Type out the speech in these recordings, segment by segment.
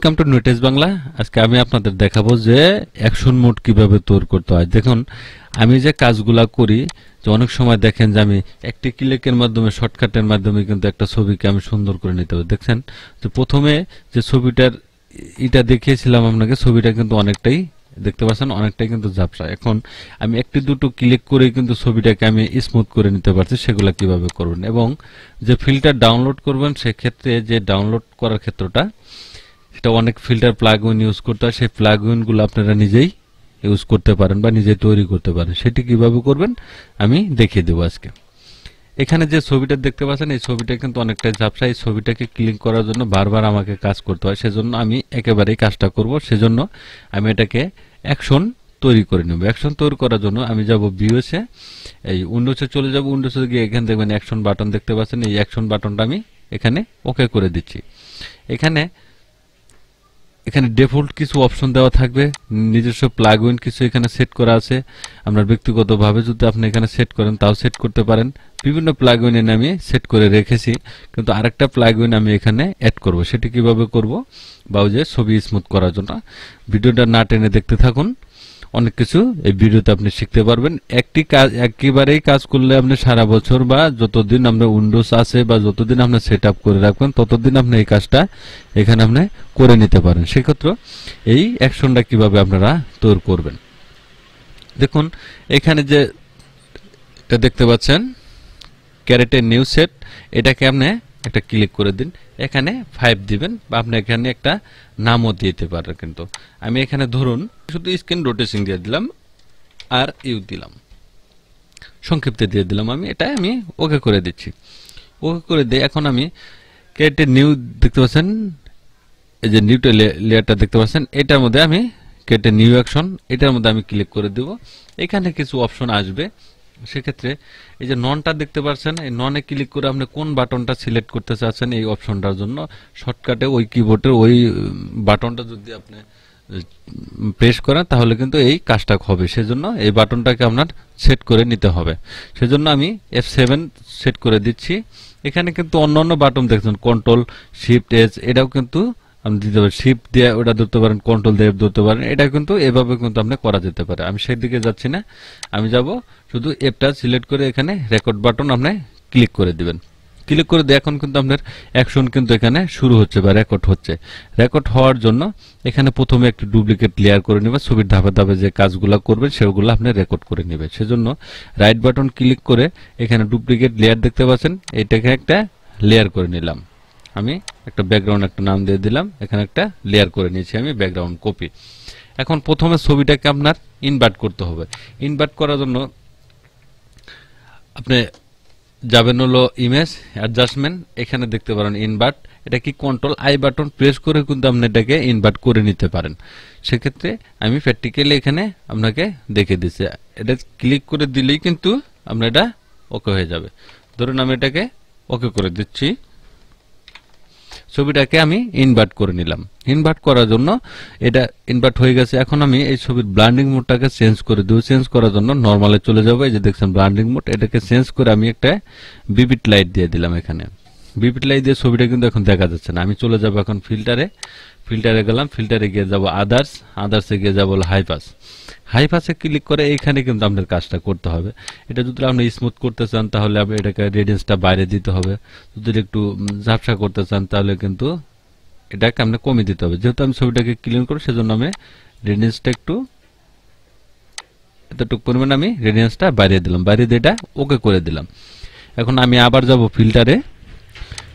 welcome to নোটেস Bangla আজকে আমি আপনাদের দেখাবো যে অ্যাকশন মোড কিভাবে তৈরি করতে হয় দেখুন আমি যে কাজগুলা করি যে অনেক সময় দেখেন যে আমি একটি ক্লিকের মাধ্যমে শর্টকাটের মাধ্যমে কিন্তু একটা ছবিকে আমি সুন্দর করে নিতে হবে দেখছেন যে প্রথমে যে ছবিটার এটা দেখিয়েছিলাম আপনাকে ছবিটা কিন্তু অনেকটাই দেখতে পাচ্ছেন অনেকটাই কিন্তু ঝাপসা এখন আমি একটি দুটো ক্লিক করে কিন্তু ছবিটাকে আমি স্মুথ করে নিতে পারছি সেগুলো কিভাবে করবেন এবং যে ফিল্টার ডাউনলোড করবেন সেক্ষেত্রে যে ডাউনলোড করার ক্ষেত্রটা সেটা অনেক ফিল্টার প্লাগ ইউজ করতে হয় সেই প্লাগ আপনারা নিজেই ইউজ করতে পারেন বা নিজে তৈরি করতে পারেন সেটি কিভাবে করবেন আমি দেখিয়ে দেবো আজকে এখানে যে ছবিটা দেখতে পাচ্ছেন এই ছবিটা কিন্তু অনেকটাই ঝাপসা এই ছবিটাকে ক্লিক করার জন্য বারবার আমাকে কাজ করতে হয় সেজন্য আমি একেবারেই কাজটা করব সেজন্য আমি এটাকে অ্যাকশন তৈরি করে নেব অ্যাকশন তৈরি করার জন্য আমি যাব বিওসে এই উন্ডোসে চলে যাব উন্ডোসে গিয়ে এখানে দেখবেন অ্যাকশন বাটন দেখতে পাচ্ছেন এই অ্যাকশন বাটনটা আমি এখানে ওকে করে দিচ্ছি এখানে এখানে ডিফল্ট কিছু অপশন দেওয়া থাকবে নিজস্ব প্লাগ কিছু এখানে সেট করা আছে আপনার ব্যক্তিগতভাবে যদি আপনি এখানে সেট করেন তাও সেট করতে পারেন বিভিন্ন প্লাগ ইন আমি সেট করে রেখেছি কিন্তু আরেকটা প্লাগ ইন আমি এখানে অ্যাড করব সেটি কিভাবে করব বা যে ছবি স্মুথ করার জন্য ভিডিওটা না টেনে দেখতে থাকুন অনেক কিছু এই ভিডিওতে আপনি শিখতে পারবেন একটি কাজ একেবারেই কাজ করলে আপনি সারা বছর বা যতদিন আপনার উইন্ডোজ আছে বা যতদিন আপনার সেট আপ করে রাখবেন ততদিন আপনি এই কাজটা এখানে আপনি করে নিতে পারেন সেক্ষেত্রে এই অ্যাকশনটা কিভাবে আপনারা তৈরি করবেন দেখুন এখানে যে এটা দেখতে পাচ্ছেন ক্যারেটের নিউ সেট এটাকে আপনি একটা ক্লিক করে দিন এখানে ফাইভ দিবেন বা আপনি এখানে একটা নামও দিতে পারেন কিন্তু আমি এখানে ধরুন শুধু স্ক্রিন রোটেশন দিয়ে দিলাম আর ইউ দিলাম সংক্ষিপ্তে দিয়ে দিলাম আমি এটা আমি ওকে করে দিচ্ছি ওকে করে দিয়ে এখন আমি কেটে নিউ দেখতে পাচ্ছেন এই যে নিউটা লেয়ারটা দেখতে পাচ্ছেন এটার মধ্যে আমি কেটে নিউ অ্যাকশন এটার মধ্যে আমি ক্লিক করে দেব এখানে কিছু অপশন আসবে সেক্ষেত্রে এই যে ননটা দেখতে পাচ্ছেন এই ননে ক্লিক করে আপনি কোন বাটনটা সিলেক্ট করতে চাচ্ছেন এই অপশনটার জন্য শর্টকাটে ওই কিবোর্ডের ওই বাটনটা যদি আপনি প্রেস করেন তাহলে কিন্তু এই কাজটা হবে সেজন্য এই বাটনটাকে আপনার সেট করে নিতে হবে সেজন্য আমি এফ সেভেন সেট করে দিচ্ছি এখানে কিন্তু অন্য অন্য বাটন দেখছেন কন্ট্রোল শিফট এজ এটাও কিন্তু আপনি দিতে পারেন শিপ দিয়ে ওটা ধরতে পারেন কন্ট্রোল দিয়ে ধরতে পারেন এটা কিন্তু এভাবে কিন্তু আপনি করা যেতে পারে আমি সেই দিকে যাচ্ছি না আমি যাব শুধু অ্যাপটা সিলেক্ট করে এখানে রেকর্ড বাটন আপনি ক্লিক করে দিবেন ক্লিক করে দিয়ে এখন কিন্তু আপনার অ্যাকশন কিন্তু এখানে শুরু হচ্ছে বা রেকর্ড হচ্ছে রেকর্ড হওয়ার জন্য এখানে প্রথমে একটি ডুপ্লিকেট লেয়ার করে নেবে ছবির ধাপে ধাপে যে কাজগুলো করবেন সেগুলো আপনি রেকর্ড করে নেবে সেজন্য রাইট বাটন ক্লিক করে এখানে ডুপ্লিকেট লেয়ার দেখতে পাচ্ছেন এটাকে একটা লেয়ার করে নিলাম আমি একটা ব্যাকগ্রাউন্ড একটা নাম দিয়ে দিলাম এখানে একটা লেয়ার করে নিয়েছি আমি ব্যাকগ্রাউন্ড কপি এখন প্রথমে ছবিটাকে আপনার ইনভার্ট করতে হবে ইনভার্ট করার জন্য আপনি যাবেন হলো ইমেজ অ্যাডজাস্টমেন্ট এখানে দেখতে পারেন ইনভার্ট এটা কি কন্ট্রোল আই বাটন প্রেস করে কিন্তু আপনি এটাকে ইনভার্ট করে নিতে পারেন সেক্ষেত্রে আমি প্র্যাকটিক্যালি এখানে আপনাকে দেখে দিচ্ছি এটা ক্লিক করে দিলেই কিন্তু আপনার এটা ওকে হয়ে যাবে ধরুন আমি এটাকে ওকে করে দিচ্ছি ছবিটাকে আমি ইনভার্ট করে নিলাম ইনভার্ট করার জন্য এটা ইনভার্ট হয়ে গেছে এখন আমি এই ছবির ব্লান্ডিং মোডটাকে চেঞ্জ করে দেবো চেঞ্জ করার জন্য নর্মালে চলে যাবো এই যে দেখছেন ব্লান্ডিং মোড এটাকে চেঞ্জ করে আমি একটা বিবিট লাইট দিয়ে দিলাম এখানে বিপিটিলাই দিয়ে ছবিটা কিন্তু এখন দেখা যাচ্ছে না আমি চলে যাব এখন ফিল্টারে ফিল্টারে গেলাম ফিল্টারে গিয়ে যাব আদার্স আদার্সে গিয়ে যাবো হাইপাস হাইপাসে ক্লিক করে এইখানে কিন্তু আপনার কাজটা করতে হবে এটা যদি আপনি স্মুথ করতে চান তাহলে আপনি এটাকে রেডিয়েন্সটা বাইরে দিতে হবে যদি একটু ঝাপসা করতে চান তাহলে কিন্তু এটাকে আপনি কমিয়ে দিতে হবে যেহেতু আমি ছবিটাকে ক্লিন করবো সেজন্য আমি রেডিয়েন্সটা একটু এতটুকু পরিমাণে আমি রেডিয়েন্সটা বাইরে দিলাম বাইরে দিয়ে এটা ওকে করে দিলাম এখন আমি আবার যাব ফিল্টারে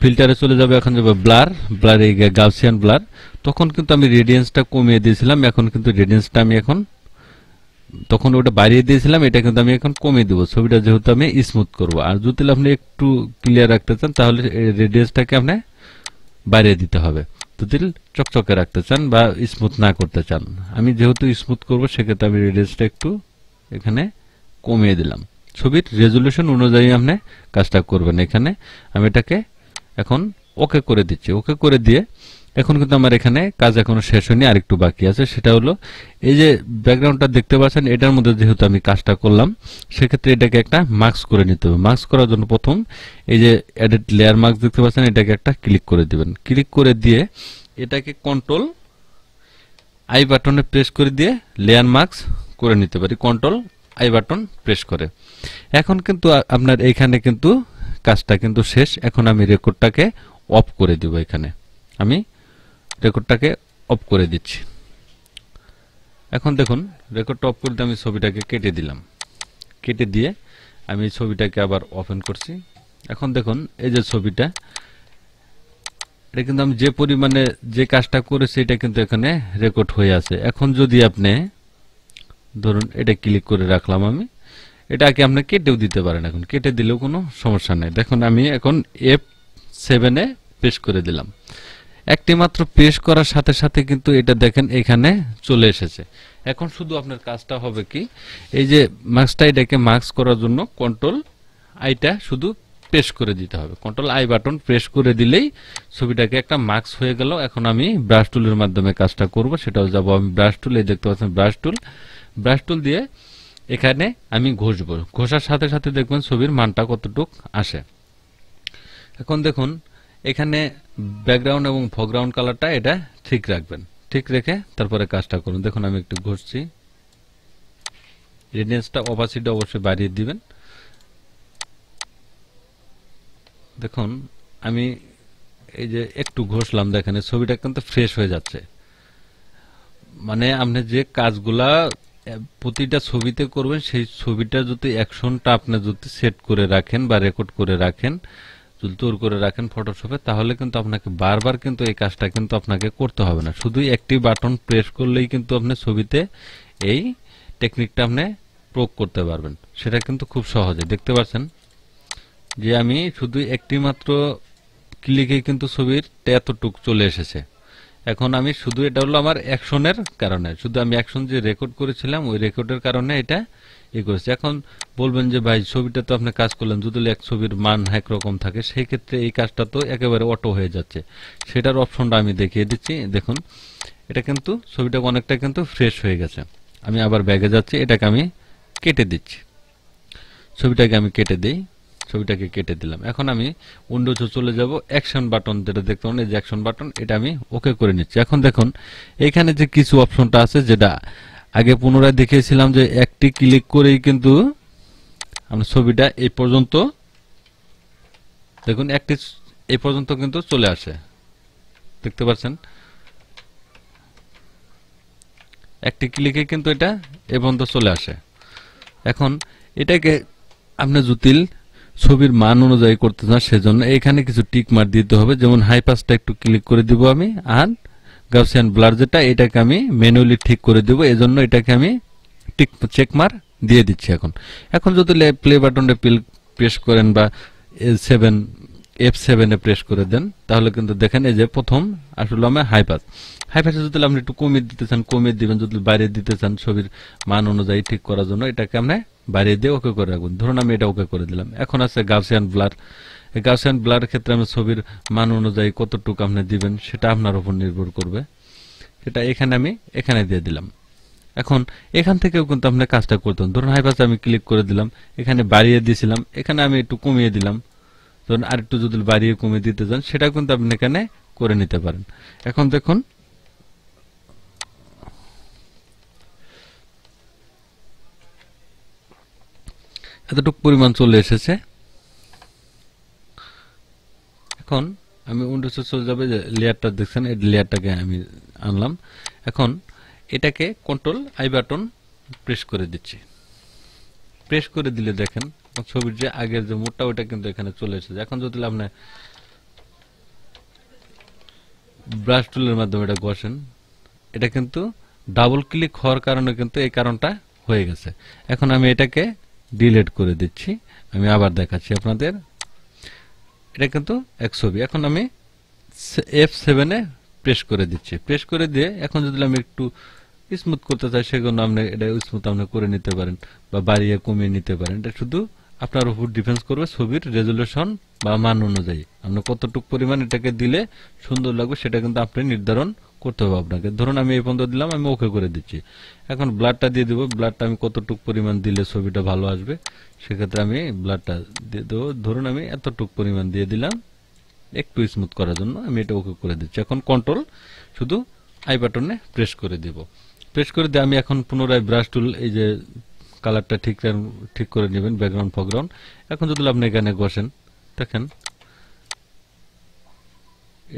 ফিল্টারে চলে যাবে এখন যাবে ব্লার ব্লার এই গাউসিয়ান ব্লার তখন কিন্তু আমি রেডিয়েন্সটা কমিয়ে দিয়েছিলাম এখন কিন্তু রেডিয়েন্সটা আমি এখন তখন ওটা বাড়িয়ে দিয়েছিলাম এটা কিন্তু আমি এখন কমিয়ে দেবো ছবিটা যেহেতু আমি স্মুথ করবো আর যদি আপনি একটু ক্লিয়ার রাখতে চান তাহলে রেডিয়েন্সটাকে আপনি বাড়িয়ে দিতে হবে যদি চকচকে রাখতে চান বা স্মুথ না করতে চান আমি যেহেতু স্মুথ করব সেক্ষেত্রে আমি রেডিয়েন্সটা একটু এখানে কমিয়ে দিলাম ছবির রেজলিউশন অনুযায়ী আপনি কাজটা করবেন এখানে আমি এটাকে এখন ওকে করে দিচ্ছি ওকে করে দিয়ে এখন কিন্তু আমার এখানে কাজ এখনো শেষ হয়নি আরেকটু বাকি আছে সেটা হলো এই যে ব্যাকগ্রাউন্ডটা দেখতে পাচ্ছেন এটার মধ্যে যেহেতু আমি কাজটা করলাম সেক্ষেত্রে এটাকে একটা মাস্ক করে নিতে হবে মাস্ক করার জন্য প্রথম এই যে এডিট লেয়ার মাস্ক দেখতে পাচ্ছেন এটাকে একটা ক্লিক করে দিবেন ক্লিক করে দিয়ে এটাকে কন্ট্রোল আই বাটনে প্রেস করে দিয়ে লেয়ার মার্কস করে নিতে পারি কন্ট্রোল আই বাটন প্রেস করে এখন কিন্তু আপনার এইখানে কিন্তু কাজটা কিন্তু শেষ এখন আমি রেকর্ডটাকে অফ করে দিব এখানে আমি রেকর্ডটাকে অফ করে দিচ্ছি এখন দেখুন রেকর্ডটা অফ করতে আমি ছবিটাকে কেটে দিলাম কেটে দিয়ে আমি ছবিটাকে আবার ওপেন করছি এখন দেখুন এই যে ছবিটা এটা কিন্তু আমি যে পরিমাণে যে কাজটা করেছি এটা কিন্তু এখানে রেকর্ড হয়ে আছে এখন যদি আপনি ধরুন এটা ক্লিক করে রাখলাম আমি এটাকে আপনি কেটেও দিতে পারেন এখন কেটে দিলেও কোনো সমস্যা নেই দেখুন আমি এখন এফ সেভেনে পেশ করে দিলাম একটি মাত্র পেশ করার সাথে সাথে কিন্তু এটা দেখেন এখানে চলে এসেছে এখন শুধু আপনার কাজটা হবে কি এই যে মাস্কটা এটাকে মাস্ক করার জন্য কন্ট্রোল আইটা শুধু প্রেস করে দিতে হবে কন্ট্রোল আই বাটন প্রেস করে দিলেই ছবিটাকে একটা মাস্ক হয়ে গেল এখন আমি ব্রাশ টুলের মাধ্যমে কাজটা করব সেটাও যাব আমি ব্রাশ টুল এই দেখতে পাচ্ছেন ব্রাশ টুল ব্রাশ টুল দিয়ে এখানে আমি ঘষব ঘষার সাথে সাথে দেখবেন ছবির মানটা কতটুক আসে এখন দেখুন এখানে ব্যাকগ্রাউন্ড এবং ফোগ্রাউন্ড কালারটা এটা ঠিক রাখবেন ঠিক রেখে তারপরে কাজটা করুন দেখুন আমি একটু ঘষছি রেডিয়েন্সটা অপাসিটি অবশ্যই বাড়িয়ে দিবেন দেখুন আমি এই যে একটু ঘষলাম দেখেন ছবিটা কিন্তু ফ্রেশ হয়ে যাচ্ছে মানে আপনি যে কাজগুলা প্রতিটা ছবিতে করবেন সেই ছবিটা যদি অ্যাকশনটা আপনি যদি সেট করে রাখেন বা রেকর্ড করে রাখেন যদি তোর করে রাখেন ফটোশপে তাহলে কিন্তু আপনাকে বারবার কিন্তু এই কাজটা কিন্তু আপনাকে করতে হবে না শুধু একটি বাটন প্রেস করলেই কিন্তু আপনি ছবিতে এই টেকনিকটা আপনি প্রয়োগ করতে পারবেন সেটা কিন্তু খুব সহজে দেখতে পাচ্ছেন যে আমি শুধু একটি মাত্র ক্লিকে কিন্তু ছবির এতটুক চলে এসেছে এখন আমি শুধু এটা হলো আমার অ্যাকশনের কারণে শুধু আমি অ্যাকশন যে রেকর্ড করেছিলাম ওই রেকর্ডের কারণে এটা ই করেছে এখন বলবেন যে ভাই ছবিটা তো আপনি কাজ করলেন যদি এক ছবির মান একরকম থাকে সেই ক্ষেত্রে এই কাজটা তো একেবারে অটো হয়ে যাচ্ছে সেটার অপশনটা আমি দেখিয়ে দিচ্ছি দেখুন এটা কিন্তু ছবিটা অনেকটা কিন্তু ফ্রেশ হয়ে গেছে আমি আবার ব্যাগে যাচ্ছি এটাকে আমি কেটে দিচ্ছি ছবিটাকে আমি কেটে দিই ছবিটাকে কেটে দিলাম এখন আমি উইন্ডোজে চলে যাব অ্যাকশন বাটন যেটা দেখতে পাবেন এই যে অ্যাকশন বাটন এটা আমি ওকে করে নিচ্ছি এখন দেখুন এখানে যে কিছু অপশনটা আছে যেটা আগে পুনরায় দেখিয়েছিলাম যে একটি ক্লিক করেই কিন্তু আমরা ছবিটা এই পর্যন্ত দেখুন একটি এই পর্যন্ত কিন্তু চলে আসে দেখতে পাচ্ছেন একটি ক্লিকে কিন্তু এটা এ পর্যন্ত চলে আসে এখন এটাকে আপনি জুতিল ছবির মান অনুযায়ী করতে চান সেজন্য এখানে কিছু টিক মার দিতে হবে যেমন হাইপাসটা একটু ক্লিক করে দিব আমি আর গাউসিয়ান ব্লার যেটা এটাকে আমি ম্যানুয়ালি ঠিক করে দেবো এজন্য এটাকে আমি টিক চেক মার দিয়ে দিচ্ছি এখন এখন যদি প্লে বাটনটা প্রেস করেন বা সেভেন এফ সেভেনে প্রেস করে দেন তাহলে কিন্তু দেখেন এই যে প্রথম আসলে আমি হাইপাস হাইপাসে যদি আপনি একটু কমিয়ে দিতে চান কমিয়ে দিবেন যদি বাইরে দিতে চান ছবির মান অনুযায়ী ঠিক করার জন্য এটাকে আপনি বাইরে দিয়ে ওকে করে রাখুন ধরুন আমি এটা ওকে করে দিলাম এখন আছে গাউসিয়ান ব্লার এই গাউসিয়ান ব্লার ক্ষেত্রে আমি ছবির মান অনুযায়ী কতটুকু আপনি দিবেন সেটা আপনার উপর নির্ভর করবে সেটা এখানে আমি এখানে দিয়ে দিলাম এখন এখান থেকেও কিন্তু আপনি কাজটা করতেন ধরুন হাইপাসে আমি ক্লিক করে দিলাম এখানে বাড়িয়ে দিয়েছিলাম এখানে আমি একটু কমিয়ে দিলাম ধরুন আরেকটু যদি বাড়িয়ে কমিয়ে দিতে চান সেটা কিন্তু আপনি এখানে করে নিতে পারেন এখন দেখুন এতটুকু পরিমাণ চলে এসেছে এখন আমি উইন্ডোজে চলে যাবে যে লেয়ারটা দেখছেন এই লেয়ারটাকে আমি আনলাম এখন এটাকে কন্ট্রোল আই বাটন প্রেস করে দিচ্ছি প্রেস করে দিলে দেখেন ছবির যে আগের যে মোটটা ওইটা কিন্তু এখানে চলে এসেছে এখন যদি আপনি ব্রাশ টুলের মাধ্যমে এটা ঘষেন এটা কিন্তু ডাবল ক্লিক হওয়ার কারণে কিন্তু এই কারণটা হয়ে গেছে এখন আমি এটাকে ডিলেট করে দিচ্ছি আমি আবার দেখাচ্ছি আপনাদের এটা কিন্তু এক ছবি এখন আমি এফ সেভেনে প্রেস করে দিচ্ছি প্রেস করে দিয়ে এখন যদি আমি একটু স্মুথ করতে চাই সেগুলো আপনি এটা স্মুথ আপনি করে নিতে পারেন বা বাড়িয়ে কমিয়ে নিতে পারেন এটা শুধু আপনার উপর ডিফেন্স করবে ছবির রেজুলেশন বা মান অনুযায়ী আপনি কতটুক পরিমাণ এটাকে দিলে সুন্দর লাগবে সেটা কিন্তু আপনি নির্ধারণ করতে হবে আপনাকে ধরুন আমি এই পর্যন্ত দিলাম আমি ওকে করে দিচ্ছি এখন ব্লাডটা দিয়ে দেবো ব্লাডটা আমি কতটুক পরিমাণ দিলে ছবিটা ভালো আসবে সেক্ষেত্রে আমি ব্লাডটা দিয়ে দেবো ধরুন আমি এতটুক পরিমাণ দিয়ে দিলাম একটু স্মুথ করার জন্য আমি এটা ওকে করে দিচ্ছি এখন কন্ট্রোল শুধু আই বাটনে প্রেস করে দেব প্রেস করে দিয়ে আমি এখন পুনরায় ব্রাশ টুল এই যে কালারটা ঠিক ঠিক করে নেবেন ব্যাকগ্রাউন্ড ফ্যাকগ্রাউন্ড এখন যদি আপনি এখানে বসেন দেখেন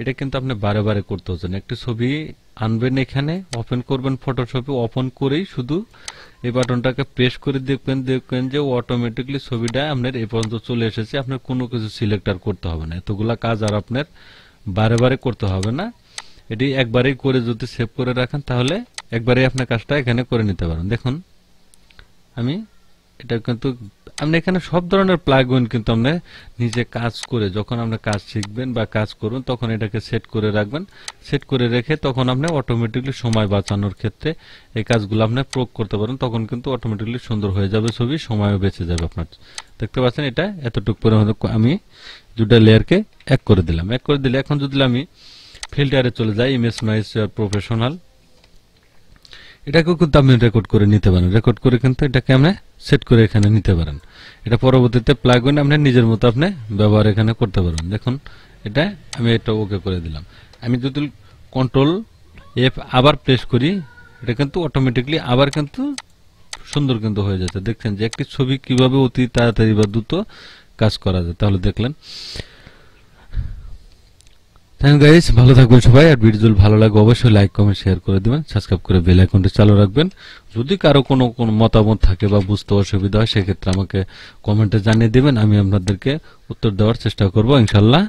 এটা কিন্তু আপনি বারে বারে করতে হচ্ছেন একটি ছবি আনবেন এখানে ওপেন করবেন ফটোশপে ওপেন করেই শুধু এই বাটনটাকে প্রেস করে দেখবেন দেখবেন যে অটোমেটিকলি ছবিটা আপনার এ পর্যন্ত চলে এসেছে আপনার কোনো কিছু সিলেক্ট আর করতে হবে না এতগুলা কাজ আর আপনার বারে বারে করতে হবে না এটি একবারেই করে যদি সেভ করে রাখেন তাহলে একবারেই আপনার কাজটা এখানে করে নিতে পারেন দেখুন আমি এটা কিন্তু আপনি এখানে সব ধরনের প্লাগ কিন্তু আমরা নিজে কাজ করে যখন আপনি কাজ শিখবেন বা কাজ করুন তখন এটাকে সেট করে রাখবেন সেট করে রেখে তখন আপনি অটোমেটিকলি সময় বাঁচানোর ক্ষেত্রে এই কাজগুলো আপনি প্রয়োগ করতে পারেন তখন কিন্তু অটোমেটিকলি সুন্দর হয়ে যাবে ছবি সময়ও বেঁচে যাবে আপনার দেখতে পাচ্ছেন এটা এতটুকু পরিমাণ আমি দুটা লেয়ারকে এক করে দিলাম এক করে দিলে এখন যদি আমি ফিল্টারে চলে যাই ইমেজ নয় প্রফেশনাল এটাকেও কিন্তু আপনি রেকর্ড করে নিতে পারেন রেকর্ড করে কিন্তু এটাকে আপনি সেট করে এখানে নিতে পারেন এটা পরবর্তীতে প্লাগ ইন আপনি নিজের মতো আপনি ব্যবহার এখানে করতে পারবেন দেখুন এটা আমি এটা ওকে করে দিলাম আমি যদি কন্ট্রোল এফ আবার প্রেস করি এটা কিন্তু অটোমেটিকলি আবার কিন্তু সুন্দর কিন্তু হয়ে যাচ্ছে দেখছেন যে একটি ছবি কিভাবে অতি তাড়াতাড়ি বা দ্রুত কাজ করা যায় তাহলে দেখলেন থ্যাংক গাইস ভালো থাকবেন সবাই আর ভিডিও ভালো লাগবে অবশ্যই লাইক কমেন্ট শেয়ার করে দেবেন সাবস্ক্রাইব করে বেল আইকনটা চালু রাখবেন যদি কারো কোনো কোনো মতামত থাকে বা বুঝতে অসুবিধা হয় সেক্ষেত্রে আমাকে কমেন্টে জানিয়ে দেবেন আমি আপনাদেরকে উত্তর দেওয়ার চেষ্টা করব ইনশাল্লাহ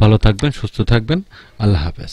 ভালো থাকবেন সুস্থ থাকবেন আল্লাহ হাফেজ